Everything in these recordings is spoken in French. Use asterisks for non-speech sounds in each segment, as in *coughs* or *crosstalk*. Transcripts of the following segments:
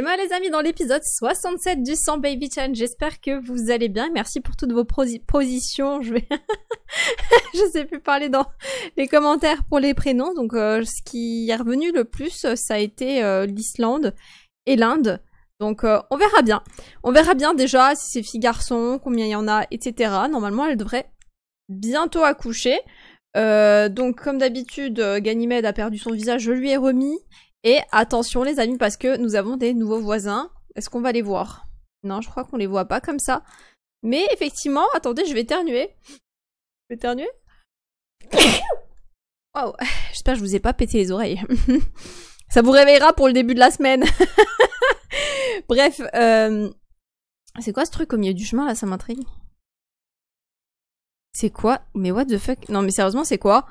moi les amis dans l'épisode 67 du 100 Baby Channel J'espère que vous allez bien. Merci pour toutes vos positions. Je vais *laughs* je sais plus parler dans les commentaires pour les prénoms. Donc euh, ce qui est revenu le plus ça a été euh, l'Islande et l'Inde. Donc euh, on verra bien. On verra bien déjà si c'est filles garçon, combien il y en a, etc. Normalement elle devrait bientôt accoucher. donc comme d'habitude Ganymède a perdu son visage, je lui ai remis. Et attention les amis parce que nous avons des nouveaux voisins. Est-ce qu'on va les voir Non, je crois qu'on les voit pas comme ça. Mais effectivement, attendez, je vais éternuer. Je vais éternuer *coughs* Wow, j'espère que je vous ai pas pété les oreilles. *laughs* ça vous réveillera pour le début de la semaine. *laughs* Bref, euh, c'est quoi ce truc au milieu du chemin là Ça m'intrigue. C'est quoi Mais what the fuck Non mais sérieusement, c'est quoi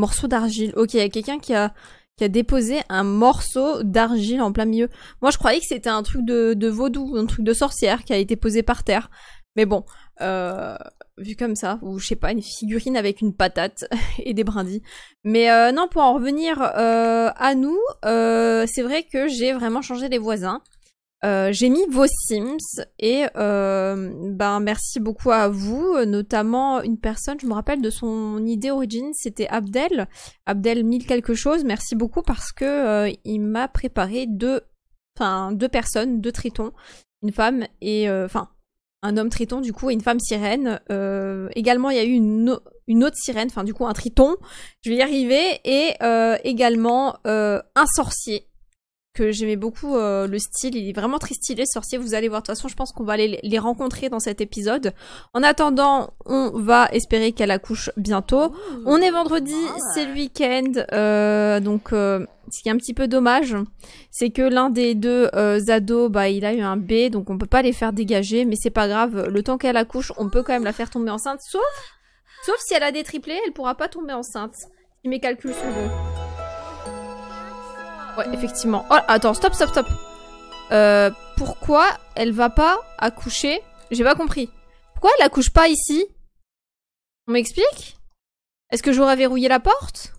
Morceau d'argile. Ok, il y a quelqu'un qui a, qui a déposé un morceau d'argile en plein milieu. Moi, je croyais que c'était un truc de, de vaudou, un truc de sorcière qui a été posé par terre. Mais bon, euh, vu comme ça, ou je sais pas, une figurine avec une patate *laughs* et des brindilles. Mais euh, non, pour en revenir euh, à nous, c'est vrai que j'ai vraiment changé les voisins. Euh, j'ai mis vos Sims et euh, ben merci beaucoup à vous, notamment une personne, je me rappelle de son idée origine, c'était Abdel, Abdel mille quelque chose. Merci beaucoup parce que euh, il m'a préparé deux, enfin deux personnes, deux tritons, une femme et enfin un homme triton du coup et une femme sirène. également il y a eu une, une autre sirène, enfin du coup un triton, je vais y arriver et également un sorcier que j'aimais beaucoup euh, le style. Il est vraiment très stylé, Sorcier. Vous allez voir. De toute façon, je pense qu'on va aller les rencontrer dans cet épisode. En attendant, on va espérer qu'elle accouche bientôt. On est vendredi, ah. c'est le week-end. Euh, donc, euh, ce qui est un petit peu dommage, c'est que l'un des deux ados, bah, il a eu un B, donc on peut pas les faire dégager. Mais c'est pas grave. Le temps qu'elle accouche, on peut quand même la faire tomber enceinte. Sauf, sauf si elle a des triplés, elle pourra pas tomber enceinte. Si mes calculs sont bons. Ouais, effectivement. Oh, attends, stop, stop, stop. Euh, pourquoi elle va pas accoucher J'ai pas compris. Pourquoi elle accouche pas ici On m'explique Est-ce que j'aurais verrouillé la porte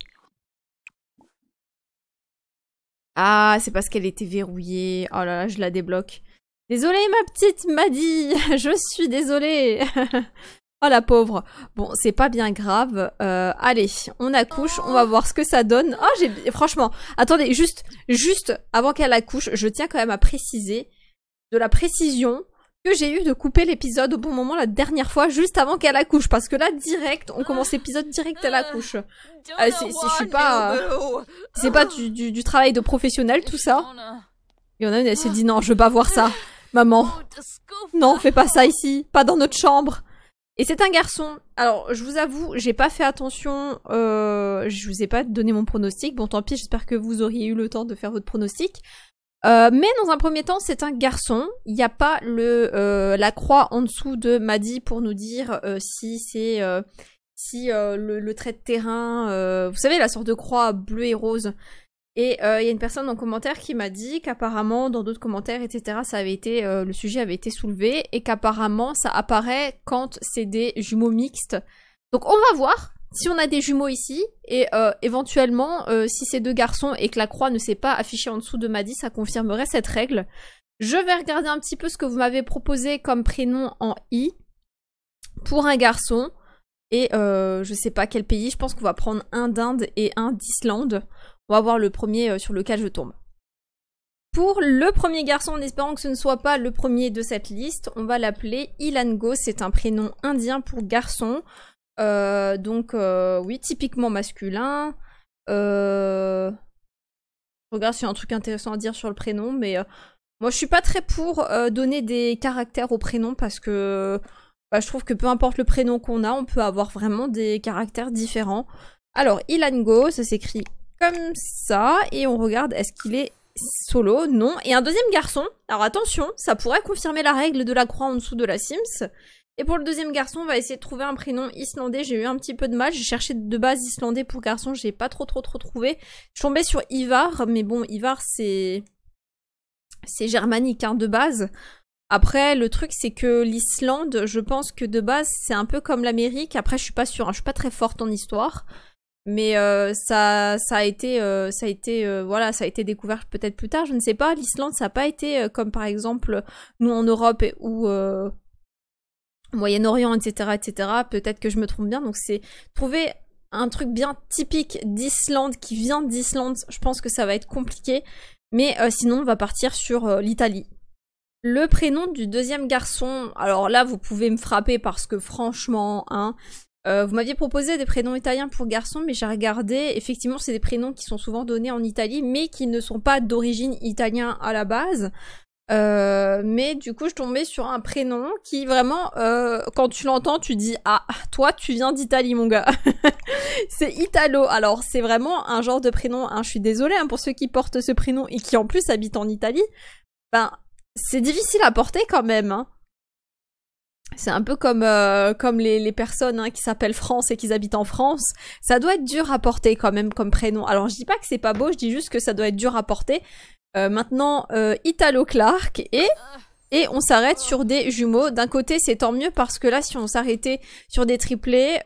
Ah, c'est parce qu'elle était verrouillée. Oh là là, je la débloque. Désolée ma petite Maddy, *laughs* je suis désolée. *laughs* Oh la pauvre. Bon, c'est pas bien grave. Euh, allez, on accouche, on va voir ce que ça donne. Oh, j'ai franchement, attendez, juste juste avant qu'elle accouche, je tiens quand même à préciser de la précision que j'ai eu de couper l'épisode au bon moment la dernière fois, juste avant qu'elle accouche, parce que là, direct, on commence l'épisode direct à l'accouche. Ah, couche si je suis pas, c'est pas du, travail de professionnel tout ça. Il y en a une, elle s'est dit non, je veux pas voir ça, maman. Non, fais pas ça ici, pas dans notre chambre. Et c'est un garçon. Alors, je vous avoue, j'ai pas fait attention. Euh, je vous ai pas donné mon pronostic. Bon, tant pis. J'espère que vous auriez eu le temps de faire votre pronostic. Euh, mais dans un premier temps, c'est un garçon. Il n'y a pas le euh, la croix en dessous de Maddy pour nous dire euh, si c'est si le, le, trait de terrain. vous savez la sorte de croix bleue et rose et euh, il y a une personne en commentaire qui m'a dit qu'apparemment, dans d'autres commentaires, etc., ça avait été, euh, le sujet avait été soulevé et qu'apparemment, ça apparaît quand c'est des jumeaux mixtes. Donc on va voir si on a des jumeaux ici et euh, éventuellement, si c'est deux garçons et que la croix ne s'est pas affichée en dessous de Maddy, ça confirmerait cette règle. Je vais regarder un petit peu ce que vous m'avez proposé comme prénom en I pour un garçon. Et je sais pas quel pays, je pense qu'on va prendre un d'Inde et un d'Islande on va voir le premier euh, sur lequel je tombe. Pour le premier garçon, en espérant que ce ne soit pas le premier de cette liste, on va l'appeler Ilango. C'est un prénom indien pour garçon. Euh, donc, euh, oui, typiquement masculin. Je regarde s'il y a un truc intéressant à dire sur le prénom, mais moi je suis pas très pour donner des caractères au prénom parce que bah, je trouve que peu importe le prénom qu'on a, on peut avoir vraiment des caractères différents. Alors, Ilango, ça s'écrit comme ça et on regarde est-ce qu'il est solo, non. Et un deuxième garçon, alors attention, ça pourrait confirmer la règle de la croix en dessous de la Sims. Et pour le deuxième garçon, on va essayer de trouver un prénom islandais. J'ai eu un petit peu de mal. J'ai cherché de base islandais pour garçon. J'ai pas trop, trop, trouvé. Je tombée sur Ivar, mais bon, Ivar, c'est. C'est germanique, hein, de base. Après, le truc, c'est que l'Islande, je pense que de base, c'est un peu comme l'Amérique. Après, je suis pas sûre. Hein. je suis pas très forte en histoire. Mais euh, ça, ça a été, euh, ça a été, euh, voilà, ça a été découvert peut-être plus tard, je ne sais pas. L'Islande, ça n'a pas été comme par exemple nous en Europe ou Moyen-Orient, etc., etc. Peut-être que je me trompe bien. Donc c'est trouver un truc bien typique d'Islande qui vient d'Islande. Je pense que ça va être compliqué, mais sinon on va partir sur l'Italie. Le prénom du deuxième garçon. Alors là, vous pouvez me frapper parce que franchement, hein. Euh, vous m'aviez proposé des prénoms italiens pour garçons, mais j'ai regardé. Effectivement, c'est des prénoms qui sont souvent donnés en Italie, mais qui ne sont pas d'origine italienne à la base. Euh, mais du coup, je tombais sur un prénom qui vraiment, euh, quand tu l'entends, tu dis ah, toi, tu viens d'Italie, mon gars. *laughs* c'est Italo. Alors, c'est vraiment un genre de prénom. Hein, je suis désolée hein, pour ceux qui portent ce prénom et qui en plus habitent en Italie. Ben, c'est difficile à porter quand même. Hein. C'est un peu comme euh, comme les, les personnes hein, qui s'appellent France et qui habitent en France. Ça doit être dur à porter quand même comme prénom. Alors je dis pas que c'est pas beau, je dis juste que ça doit être dur à porter. Euh, maintenant, euh, Italo Clark et et on s'arrête sur des jumeaux. D'un côté, c'est tant mieux parce que là, si on s'arrêtait sur des triplés,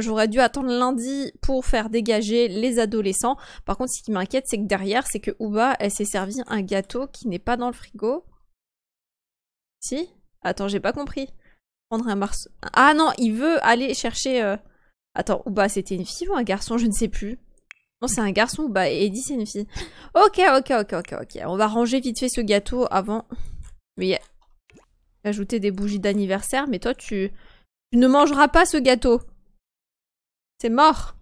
j'aurais dû attendre lundi pour faire dégager les adolescents. Par contre, ce qui m'inquiète, c'est que derrière, c'est que Uba, elle s'est servi un gâteau qui n'est pas dans le frigo. Si Attends, j'ai pas compris prendre un morceau. Ah non, il veut aller chercher... Euh, attends, ou bah c'était une fille ou un garçon Je ne sais plus. Non, c'est un garçon, Bah et Eddie, c'est une fille. Ok, ok, ok, ok, ok. On va ranger vite fait ce gâteau avant... Mais ajouter des bougies d'anniversaire, mais toi, tu... Tu ne mangeras pas ce gâteau. C'est mort.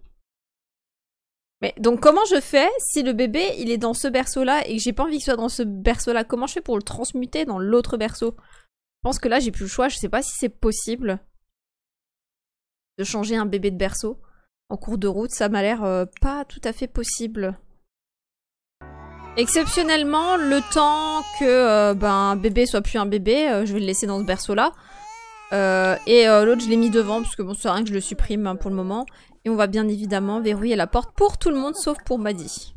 Mais donc comment je fais si le bébé il est dans ce berceau là et que j'ai pas envie qu'il soit dans ce berceau là Comment je fais pour le transmuter dans l'autre berceau je pense que là, j'ai plus le choix. Je sais pas si c'est possible de changer un bébé de berceau en cours de route. Ça m'a l'air euh, pas tout à fait possible. Exceptionnellement, le temps que euh, ben, un bébé soit plus un bébé, euh, je vais le laisser dans ce berceau-là. et l'autre, je l'ai mis devant, parce que bon, c'est rien que je le supprime hein, pour le moment. Et on va bien évidemment verrouiller la porte pour tout le monde, sauf pour Maddy.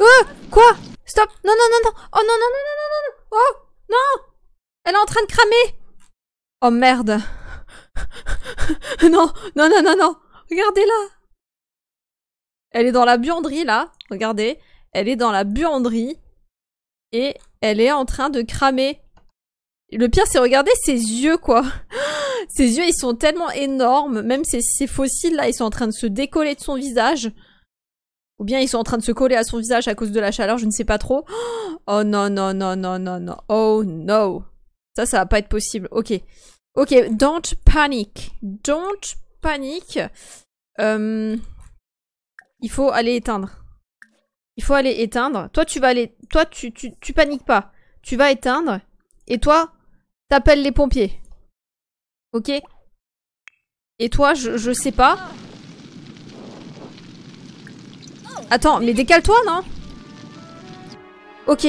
Oh Quoi Stop Non, non, non, non Oh non, non, non, non, non, non Oh Non elle est en train de cramer Oh merde *laughs* Non, non, non, non, non Regardez-la Elle est dans la buanderie, là. Regardez. Elle est dans la buanderie. Et elle est en train de cramer. Le pire, c'est regarder ses yeux, quoi. *gasps* Ses yeux, ils sont tellement énormes. Même ces, fossiles, là, ils sont en train de se décoller de son visage. Ou bien ils sont en train de se coller à son visage à cause de la chaleur, je ne sais pas trop. *gasps* Oh non, non, non, non, non, non. Oh non. Ça, ça va pas être possible. Ok. Ok, don't panic. Don't panic. Euh, il faut aller éteindre. Il faut aller éteindre. Toi, tu vas aller... Toi, tu, tu, tu paniques pas. Tu vas éteindre. Et toi, t'appelles les pompiers. Ok Et toi, je, je sais pas. Attends, mais décale-toi, non Ok.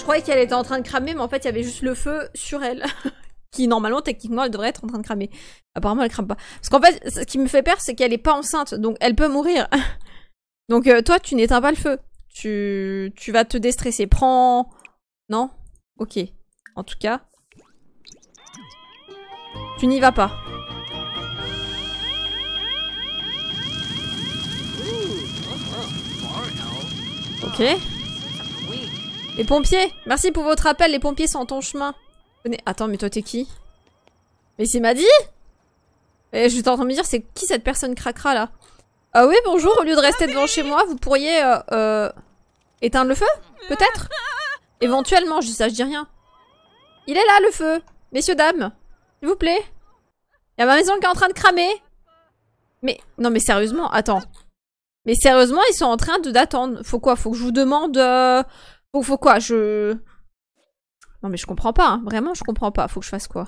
Je croyais qu'elle était en train de cramer, mais en fait, il y avait juste le feu sur elle. *laughs* qui, normalement, techniquement, elle devrait être en train de cramer. Apparemment, elle ne crame pas. Parce qu'en fait, ce qui me fait peur, c'est qu'elle est pas enceinte, donc elle peut mourir. *laughs* donc, euh, toi, tu n'éteins pas le feu. Tu... tu vas te déstresser. Prends... Non Ok. En tout cas... Tu n'y vas pas. Ok. Les pompiers Merci pour votre appel, les pompiers sont en ton chemin. Attends, mais toi t'es qui Mais c'est Maddy Et eh, je t'entends me dire, c'est qui cette personne craquera là Ah oui, bonjour, au lieu de rester devant chez moi, vous pourriez euh, euh, éteindre le feu Peut-être Éventuellement, je dis ça, je dis rien. Il est là, le feu Messieurs, dames, s'il vous plaît. Il y a ma maison qui est en train de cramer. Mais, non mais sérieusement, attends. Mais sérieusement, ils sont en train d'attendre. Faut quoi Faut que je vous demande... Euh, faut, quoi Je... Non mais je comprends pas, hein. vraiment je comprends pas. Faut que je fasse quoi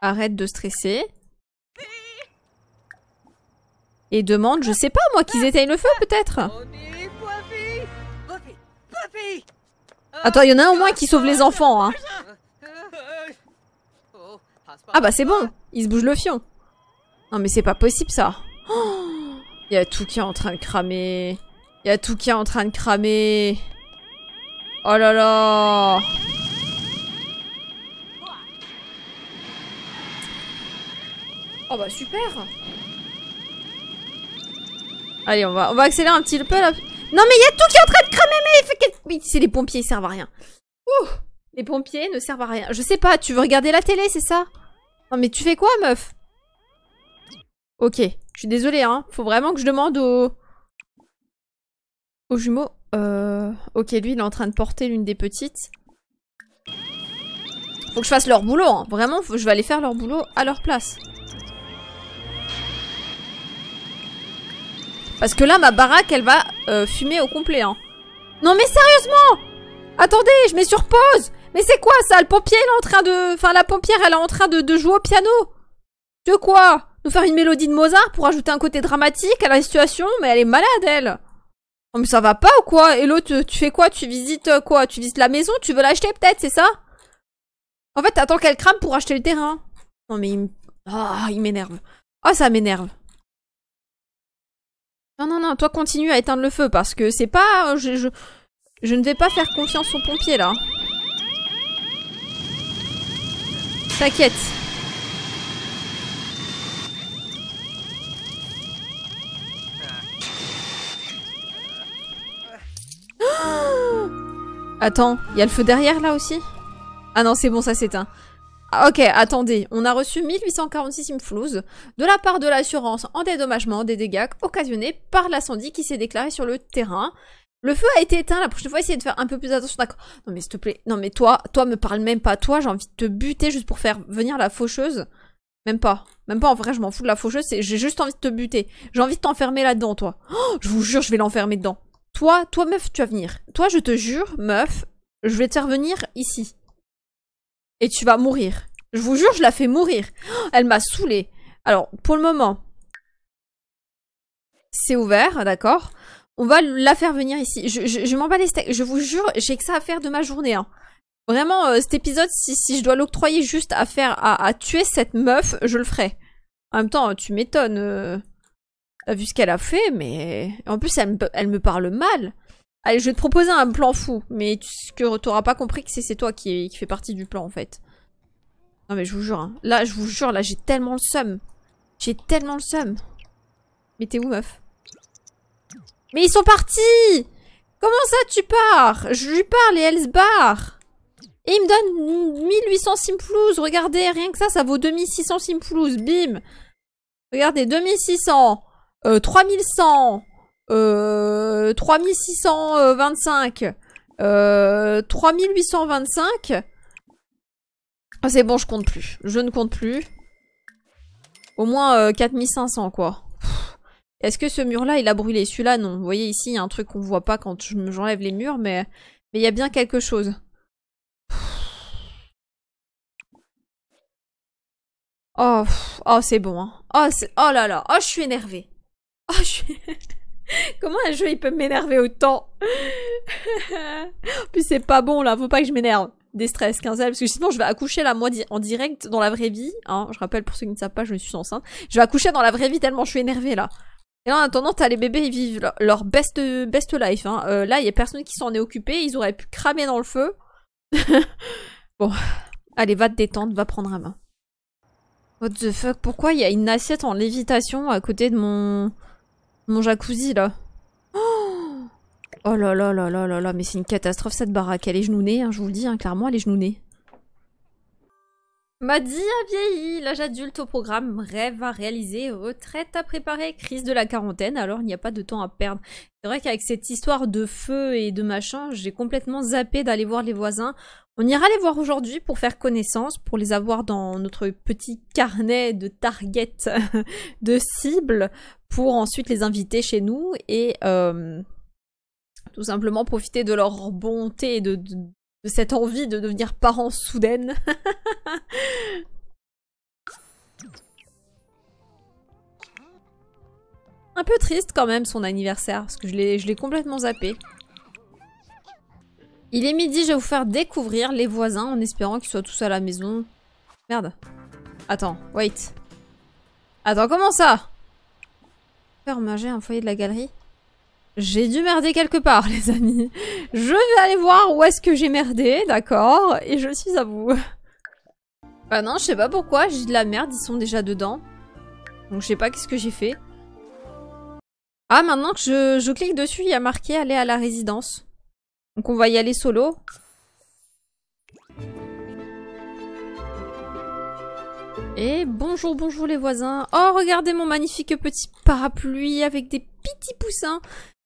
Arrête de stresser. Et demande, je sais pas moi, qu'ils éteignent le feu peut-être Attends, il y en a un au moins qui sauve les enfants, hein. Ah bah c'est bon, il se bouge le fion. Non mais c'est pas possible ça. Oh, il y a tout qui est en train de cramer. Il y a tout qui est en train de cramer. Oh là là Oh bah super Allez, on va, on va accélérer un petit peu là. Non mais il y a tout qui est en train de cramer mais... oui c'est les pompiers, ils servent à rien. Ouh Les pompiers ne servent à rien. Je sais pas, tu veux regarder la télé, c'est ça Non mais tu fais quoi, meuf Ok, je suis désolée, hein. Faut vraiment que je demande au aux jumeaux. Euh, ok, lui, il est en train de porter l'une des petites. Faut que je fasse leur boulot, hein. Vraiment, je vais aller faire leur boulot à leur place. Parce que là, ma baraque, elle va euh, fumer au complet, hein. Non mais sérieusement Attendez, je mets sur pause Mais c'est quoi ça Le pompier, il est en train de... Enfin, la pompière, elle est en train de, de jouer au piano De quoi Nous faire une mélodie de Mozart pour ajouter un côté dramatique à la situation Mais elle est malade, elle Oh mais ça va pas ou quoi Et l'autre, tu fais quoi Tu visites euh, quoi Tu visites la maison Tu veux l'acheter peut-être, c'est ça En fait, t'attends qu'elle crame pour acheter le terrain. Non mais il ah, il m'énerve. Oh, ça m'énerve. Non, non, non, toi continue à éteindre le feu parce que c'est pas... Euh, je, je, je ne vais pas faire confiance aux pompiers là. T'inquiète. *gasps* Attends, il y a le feu derrière là aussi Ah non, c'est bon, ça s'éteint. Ah, ok, attendez, on a reçu 1846 Simflouz de la part de l'assurance en dédommagement des dégâts occasionnés par l'incendie qui s'est déclaré sur le terrain. Le feu a été éteint, la prochaine fois essayez de faire un peu plus attention, d'accord. Non mais s'il te plaît, non mais toi, toi me parle même pas, toi j'ai envie de te buter juste pour faire venir la faucheuse. Même pas, même pas en vrai je m'en fous de la faucheuse, j'ai juste envie de te buter. J'ai envie de t'enfermer là-dedans toi. Oh, je vous jure je vais l'enfermer dedans. Toi, toi meuf, tu vas venir. Toi, je te jure, meuf, je vais te faire venir ici. Et tu vas mourir. Je vous jure, je la fais mourir. Oh, elle m'a saoulée. Alors, pour le moment, c'est ouvert, d'accord On va la faire venir ici. Je, je, m'en bats les steaks. Je vous jure, j'ai que ça à faire de ma journée. Hein. Vraiment, euh, cet épisode, si, si je dois l'octroyer juste à faire, à, tuer cette meuf, je le ferai. En même temps, tu m'étonnes. Euh. Euh, vu ce qu'elle a fait, mais en plus elle me, parle mal. Allez, je vais te proposer un plan fou, mais tu n'auras pas compris que c'est toi qui, fais partie du plan en fait. Non mais je vous jure, hein. là je vous jure, là j'ai tellement le seum. J'ai tellement le seum. Mais t'es où meuf Mais ils sont partis Comment ça tu pars Je lui parle et elle se barre Et il me donne 1800 simplouses, regardez, rien que ça, ça vaut 2600 simplouses, bim Regardez, 2600 euh, 3100, euh, 3625, euh, 3825. Ah, c'est bon, je compte plus. Je ne compte plus. Au moins 4500, euh, quoi. Est-ce que ce mur-là, il a brûlé Celui-là, non. Vous voyez, ici, il y a un truc qu'on voit pas quand j'enlève les murs, mais mais il y a bien quelque chose. Oh, oh c'est bon. Hein. Oh, oh là là. Oh, je suis énervée. Ah, *laughs* Comment un jeu il peut m'énerver autant Puis *laughs* c'est pas bon là, faut pas que je m'énerve. D'estresse, quinzaine, parce que sinon je vais accoucher là, moi en direct dans la vraie vie. Hein, je rappelle pour ceux qui ne savent pas, je me suis enceinte. Je vais accoucher dans la vraie vie tellement je suis énervée là. Et en attendant, t'as les bébés, ils vivent leur best, life. Hein. Euh, là, il y a personne qui s'en est occupé, ils auraient pu cramer dans le feu. *laughs* bon, allez, va te détendre, va prendre un main. What the fuck, pourquoi il y a une assiette en lévitation à côté de mon... Mon jacuzzi, là. *gasps* Oh, là là là là là là, mais c'est une catastrophe cette baraque. Elle est genounée, hein, je vous le dis, hein, clairement, elle est genounée. Maddy a vieilli, l'âge adulte au programme, rêve à réaliser, retraite à préparer, crise de la quarantaine, alors il n'y a pas de temps à perdre. C'est vrai qu'avec cette histoire de feu et de machin, j'ai complètement zappé d'aller voir les voisins. On ira les voir aujourd'hui pour faire connaissance, pour les avoir dans notre petit carnet de target, *laughs* de cibles, pour ensuite les inviter chez nous et euh, tout simplement profiter de leur bonté et de, cette envie de devenir parents soudaines. *laughs* Un peu triste quand même son anniversaire, parce que je l'ai complètement zappé. Il est midi, je vais vous faire découvrir les voisins en espérant qu'ils soient tous à la maison. Merde. Attends, wait. Attends, comment ça Faire manger un foyer de la galerie j'ai dû merder quelque part, *laughs* les amis. Je vais aller voir où est-ce que j'ai merdé, d'accord Et je suis à vous. Bah non, je sais pas pourquoi, j'ai de la merde, ils sont déjà dedans. Donc je sais pas qu'est-ce que j'ai fait. Ah, maintenant que je, je clique dessus, il y a marqué aller à la résidence. Donc on va y aller solo. Et bonjour, bonjour les voisins. Oh, regardez mon magnifique petit parapluie avec des petits poussins.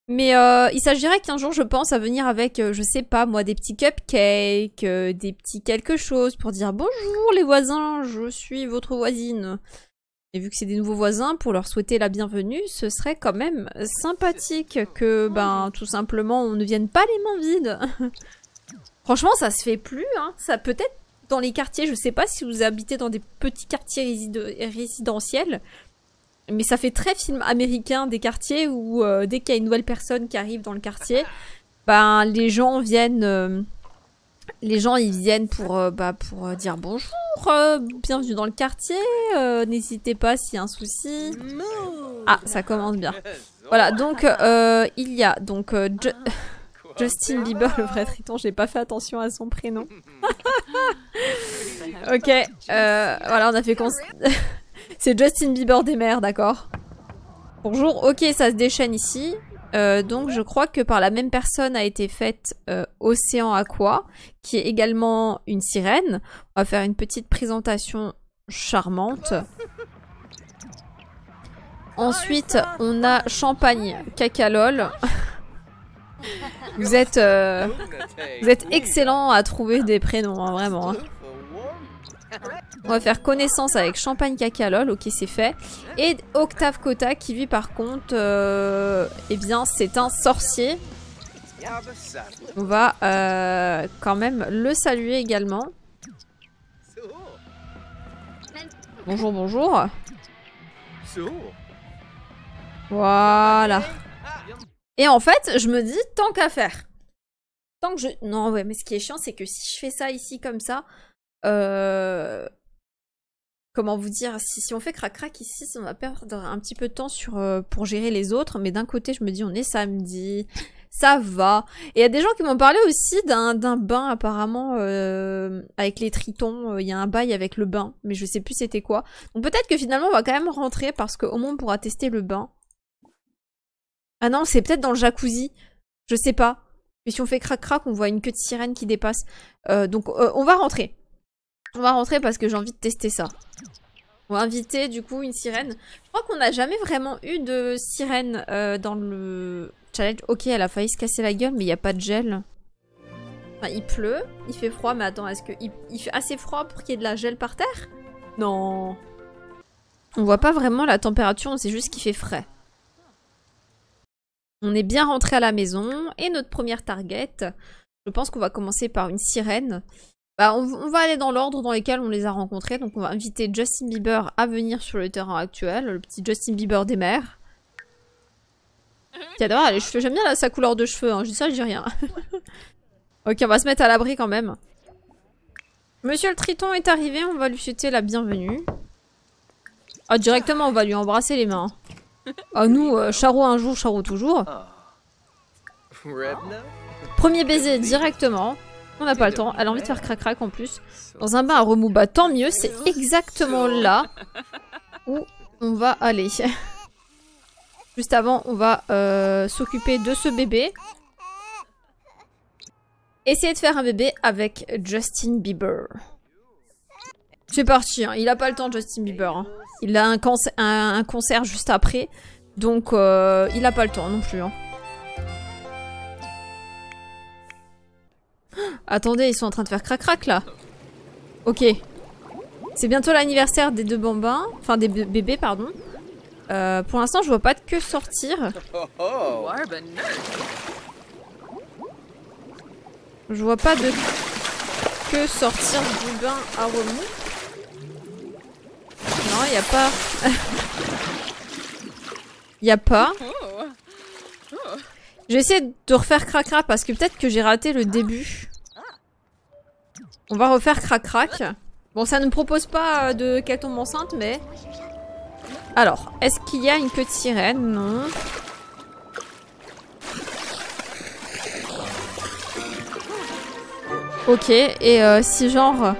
Mais euh, il s'agirait qu'un jour je pense à venir avec, euh, je sais pas moi, des petits cupcakes, euh, des petits quelque chose pour dire bonjour les voisins, je suis votre voisine. Et vu que c'est des nouveaux voisins, pour leur souhaiter la bienvenue, ce serait quand même sympathique que, ben, tout simplement, on ne vienne pas les mains vides. *laughs* Franchement, ça se fait plus, hein. Ça peut-être dans les quartiers, je sais pas si vous habitez dans des petits quartiers résidentiels, mais ça fait très film américain des quartiers où euh, dès qu'il y a une nouvelle personne qui arrive dans le quartier, ben les gens viennent euh, les gens ils viennent pour, euh, bah, pour euh, dire bonjour, euh, bienvenue dans le quartier, n'hésitez pas si y a un souci. Ah, ça commence bien. Voilà, donc il y a donc *laughs* Justin Bieber, le vrai triton, j'ai pas fait attention à son prénom. *laughs* ok, voilà, on a fait *laughs* C'est Justin Bieber des mers, d'accord Bonjour, ok, ça se déchaîne ici. Euh, donc je crois que par la même personne a été faite euh, Océan Aqua, qui est également une sirène. On va faire une petite présentation charmante. *laughs* Ensuite, on a Champagne Cacalol. *laughs* Euh, vous êtes, excellent à trouver des prénoms, hein, vraiment. Hein. On va faire connaissance avec Champagne Cacalol, ok c'est fait. Et Octave Kota qui lui par contre, euh, eh bien c'est un sorcier. On va euh, quand même le saluer également. Bonjour, bonjour. Voilà. Et en fait, je me dis, tant qu'à faire. Tant que je... Non, ouais, mais ce qui est chiant, c'est que si je fais ça ici comme ça, euh, comment vous dire si, on fait crac-crac ici, on va perdre un petit peu de temps sur, euh, pour gérer les autres. Mais d'un côté, je me dis, on est samedi, ça va. Et il y a des gens qui m'ont parlé aussi d'un bain apparemment euh, avec les tritons. Il y a un bail avec le bain, mais je sais plus c'était quoi. Donc peut-être que finalement, on va quand même rentrer parce qu'au moins, on pourra tester le bain. Ah non, c'est peut-être dans le jacuzzi. Je sais pas. Mais si on fait crac-crac, on voit une queue de sirène qui dépasse. donc on va rentrer. On va rentrer parce que j'ai envie de tester ça. On va inviter du coup une sirène. Je crois qu'on n'a jamais vraiment eu de sirène euh, dans le challenge. Ok, elle a failli se casser la gueule, mais il n'y a pas de gel. Enfin, il pleut, il fait froid, mais attends, est-ce qu'il il fait assez froid pour qu'il y ait de la gel par terre Non. On voit pas vraiment la température, on sait juste qu'il fait frais. On est bien rentré à la maison et notre première target. Je pense qu'on va commencer par une sirène. Bah, on, va aller dans l'ordre dans lequel on les a rencontrés. Donc on va inviter Justin Bieber à venir sur le terrain actuel, le petit Justin Bieber des mers. Tiens, mhm. j'aime bien sa couleur de cheveux, hein. je dis ça, je dis rien. *laughs* ok, on va se mettre à l'abri quand même. Monsieur le Triton est arrivé, on va lui souhaiter la bienvenue. Ah, directement, on va lui embrasser les mains. Ah, nous, euh, un jour, Charo toujours. Ah. Premier baiser, directement. On n'a pas le temps. Elle a envie de faire crac-crac en plus. Dans un bain à remous. tant mieux, c'est exactement là où on va aller. *laughs* Juste avant, on va euh, s'occuper de ce bébé. Essayer de faire un bébé avec Justin Bieber. C'est parti, hein. il n'a pas le temps Justin Bieber. Hein. Il a un, concert juste après, donc euh, il n'a pas le temps non plus. Hein. Attendez, ils sont en train de faire crac-crac là. Ok. C'est bientôt l'anniversaire des deux bambins. Enfin, des bébés, pardon. Euh, pour l'instant, je vois pas de que sortir. Je vois pas de que sortir du bain à remous. Non, y a pas. *laughs* y a pas. Je vais de refaire cracra parce que peut-être que j'ai raté le début. On va refaire crac-crac. Bon, ça ne propose pas euh, de qu'elle tombe enceinte, mais... Alors, est-ce qu'il y a une queue de sirène Non. Ok, et euh, si genre...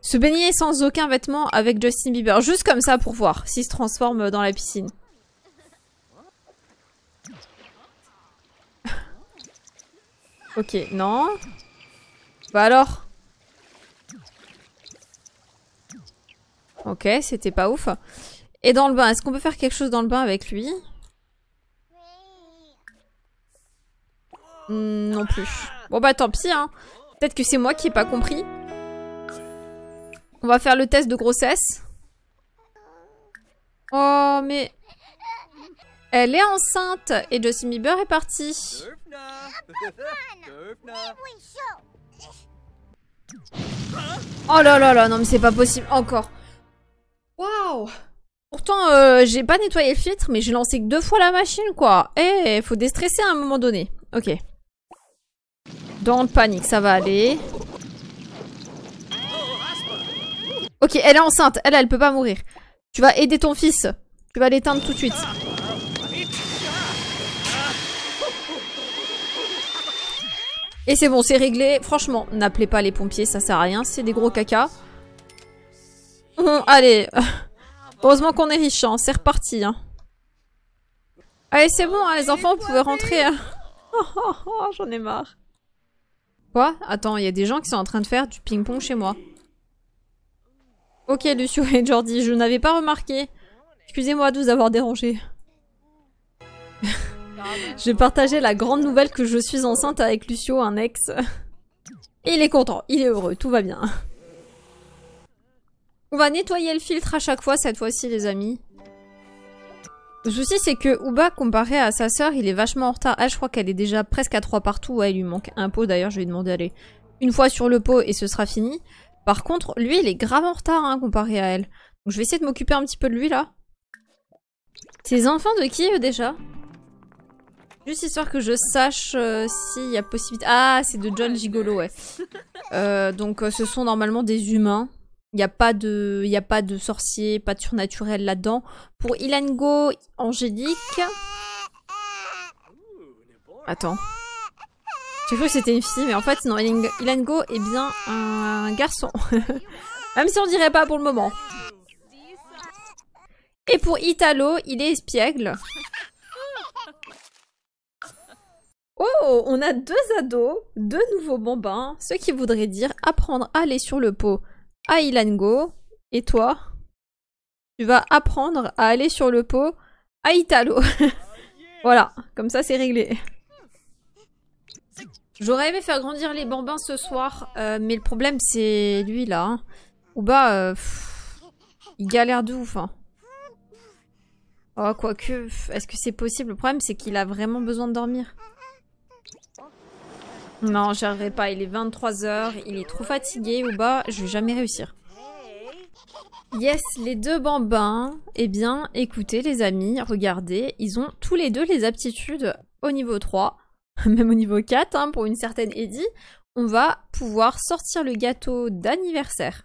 Se baigner sans aucun vêtement avec Justin Bieber, juste comme ça pour voir s'il se transforme dans la piscine. Ok, non. Bah alors Ok, c'était pas ouf. Et dans le bain, est-ce qu'on peut faire quelque chose dans le bain avec lui hmm, Non plus. Bon bah tant pis, hein. Peut-être que c'est moi qui ai pas compris. On va faire le test de grossesse. Oh, mais... Elle est enceinte et Justin Bieber est parti. Oh là là là, non mais c'est pas possible, encore. Waouh Pourtant, euh, j'ai pas nettoyé le filtre, mais j'ai lancé que deux fois la machine, quoi. Eh, faut déstresser à un moment donné. Ok. Dans le panique, ça va aller. Ok, elle est enceinte. Elle, elle peut pas mourir. Tu vas aider ton fils. Tu vas l'éteindre tout de suite. Et c'est bon, c'est réglé. Franchement, n'appelez pas les pompiers, ça sert à rien. C'est des gros caca. Hum, allez. *laughs* Heureusement qu'on est riche, hein. c'est reparti. Hein. Allez, c'est bon, hein, les enfants, vous pouvez rentrer. *laughs* Oh, oh, oh, j'en ai marre. Quoi Attends, il y a des gens qui sont en train de faire du ping-pong chez moi. Ok, Lucio et Jordi, je n'avais pas remarqué. Excusez-moi de vous avoir dérangé. *laughs* J'ai partagé la grande nouvelle que je suis enceinte avec Lucio, un ex. Il est content, il est heureux, tout va bien. On va nettoyer le filtre à chaque fois cette fois-ci, les amis. Le souci, c'est que Uba, comparé à sa sœur, il est vachement en retard. je crois qu'elle est déjà presque à 3 partout. Ouais, il lui manque un pot, d'ailleurs, je lui ai d'aller une fois sur le pot et ce sera fini. Par contre, lui, il est grave en retard, hein, comparé à elle. Donc je vais essayer de m'occuper un petit peu de lui, là. Ces enfants de qui, eux, déjà Juste histoire que je sache euh, s'il y a possibilité... Ah, c'est de John Gigolo, ouais. *laughs* Euh, donc euh, ce sont normalement des humains. Il n'y a pas de, il a pas de sorcier, pas de surnaturel là-dedans. Pour Ilango, Angélique. Attends. J'ai cru que c'était une fille, mais en fait non, Ilango est bien un garçon. *laughs* Même si on dirait pas pour le moment. Et pour Italo, il est espiègle. Oh, on a deux ados, deux nouveaux bambins, ce qui voudrait dire apprendre à aller sur le pot à ah, Ilango. Et toi, tu vas apprendre à aller sur le pot à Italo. *laughs* voilà, comme ça c'est réglé. J'aurais aimé faire grandir les bambins ce soir, euh, mais le problème c'est lui là. Hein. Ou bah, euh, il galère de ouf. quoi hein. Oh, quoique, est-ce que c'est possible Le problème c'est qu'il a vraiment besoin de dormir. Non, j'arriverai pas. Il est 23h, il est trop fatigué ou bah, je vais jamais réussir. Yes, les deux bambins. Eh bien, écoutez les amis, regardez, ils ont tous les deux les aptitudes au niveau 3, *laughs* même au niveau 4 hein, pour une certaine Eddie. On va pouvoir sortir le gâteau d'anniversaire.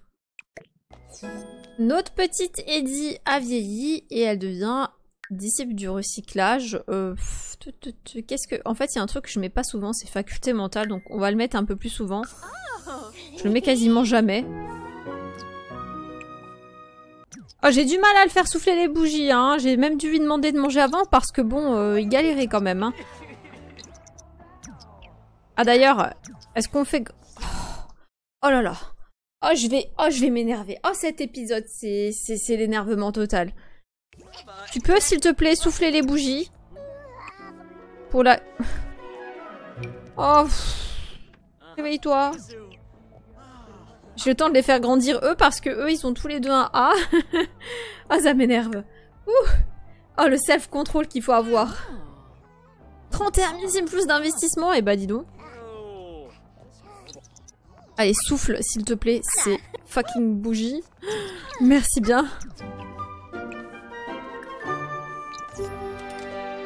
Notre petite Eddie a vieilli et elle devient disciple du recyclage. Euh, qu'est-ce que. En fait, il y a un truc que je mets pas souvent, c'est faculté mentale, donc on va le mettre un peu plus souvent. Je le mets quasiment jamais. Oh, j'ai du mal à le faire souffler les bougies, hein. J'ai même dû lui demander de manger avant parce que bon, euh, il galérait quand même, hein. Ah d'ailleurs, est-ce qu'on fait... Oh, oh là là. Oh, je vais, oh, je vais m'énerver. Oh, cet épisode, c'est l'énervement total. Tu peux, s'il te plaît, souffler les bougies Pour la... *laughs* Oh Réveille-toi J'ai le temps de les faire grandir eux parce que eux, ils sont tous les deux un A. *laughs* ah, ça m'énerve. Oh, le self-control qu'il faut avoir. 31 000 plus d'investissement, et eh bah dis donc. Allez, souffle, s'il te plaît, ces fucking bougies. Merci bien.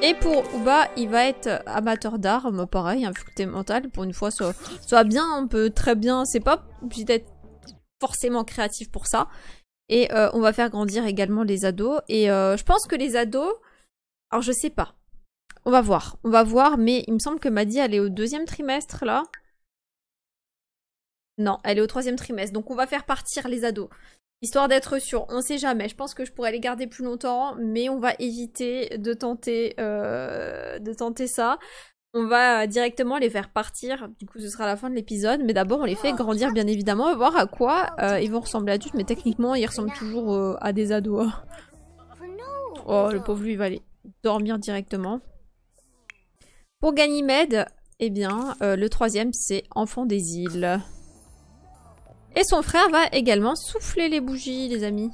Et pour Uba, il va être amateur d'art, pareil, faculté mental, pour une fois, soit, bien, on peut très bien, c'est pas obligé d'être forcément créatif pour ça. Et euh, on va faire grandir également les ados. Et euh, je pense que les ados, alors je sais pas, on va voir, on va voir, mais il me semble que Maddy, elle est au deuxième trimestre, là. Non, elle est au troisième trimestre, donc on va faire partir les ados. Histoire d'être sûr, on sait jamais. Je pense que je pourrais les garder plus longtemps, mais on va éviter de tenter, euh, de tenter ça. On va euh, directement les faire partir. Du coup, ce sera la fin de l'épisode. Mais d'abord, on les fait grandir, bien évidemment, voir à quoi euh, ils vont ressembler adultes. Mais techniquement, ils ressemblent toujours à des ados. Oh, oh le pauvre lui, il va aller dormir directement. Pour Ganymède, eh bien, le troisième, c'est Enfant des îles. Et son frère va également souffler les bougies, les amis.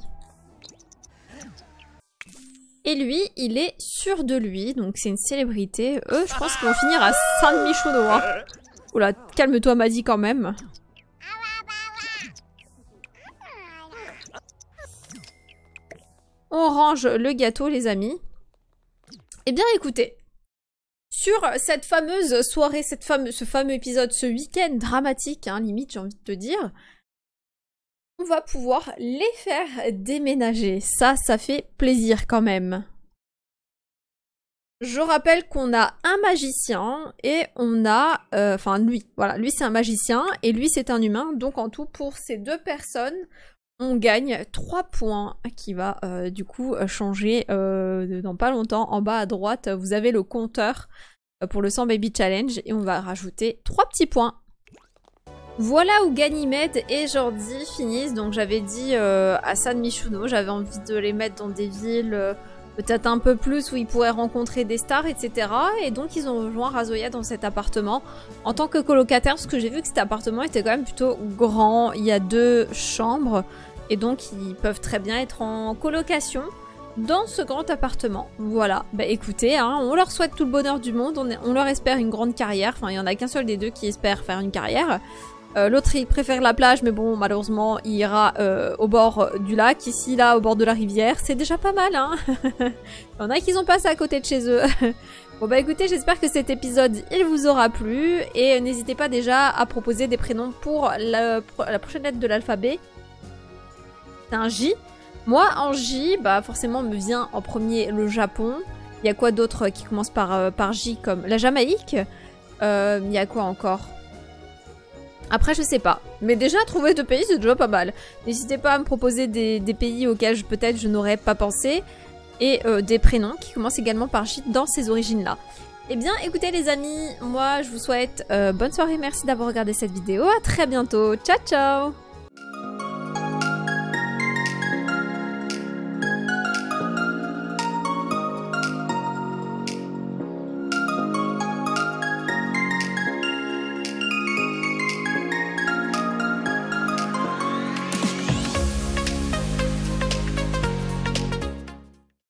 Et lui, il est sûr de lui, donc c'est une célébrité. Eux, je pense qu'ils vont finir à Saint-Michaud de hein. oh Oula, calme-toi, Maddy, quand même. On range le gâteau, les amis. Eh bien, écoutez, sur cette fameuse soirée, cette ce fameux épisode, ce week-end dramatique, hein, limite, j'ai envie de te dire, on va pouvoir les faire déménager. Ça, ça fait plaisir quand même. Je rappelle qu'on a un magicien et on a... Euh, enfin, lui, voilà. Lui, c'est un magicien et lui, c'est un humain. Donc, en tout, pour ces deux personnes, on gagne 3 points qui va euh, du coup changer euh, dans pas longtemps. En bas à droite, vous avez le compteur pour le 100 Baby Challenge et on va rajouter 3 petits points voilà où Ganymède et Jordi finissent. Donc j'avais dit euh, à San Michuno, j'avais envie de les mettre dans des villes euh, peut-être un peu plus où ils pourraient rencontrer des stars, etc. Et donc ils ont rejoint Razoya dans cet appartement en tant que colocataire, parce que j'ai vu que cet appartement était quand même plutôt grand. Il y a deux chambres et donc ils peuvent très bien être en colocation dans ce grand appartement. Voilà, bah écoutez, hein, on leur souhaite tout le bonheur du monde, on, on leur espère une grande carrière, enfin il n'y en a qu'un seul des deux qui espère faire une carrière. Euh, l'autre, il préfère la plage, mais bon, malheureusement, il ira euh, au bord du lac. Ici, là, au bord de la rivière, c'est déjà pas mal, hein *laughs* Il y en a qui ont passé à côté de chez eux. *laughs* bon bah écoutez, j'espère que cet épisode, il vous aura plu. Et n'hésitez pas déjà à proposer des prénoms pour la, prochaine lettre de l'alphabet. C'est un J. Moi, en J, bah forcément, me vient en premier le Japon. Il y a quoi d'autre qui commence par, euh, par J comme la Jamaïque Il y a quoi encore après, je sais pas. Mais déjà, trouver deux pays, c'est déjà pas mal. N'hésitez pas à me proposer des, pays auxquels peut-être je n'aurais pas pensé. Et euh, des prénoms qui commencent également par J dans ces origines-là. Eh bien, écoutez les amis, moi je vous souhaite euh, bonne soirée, merci d'avoir regardé cette vidéo. À très bientôt, ciao ciao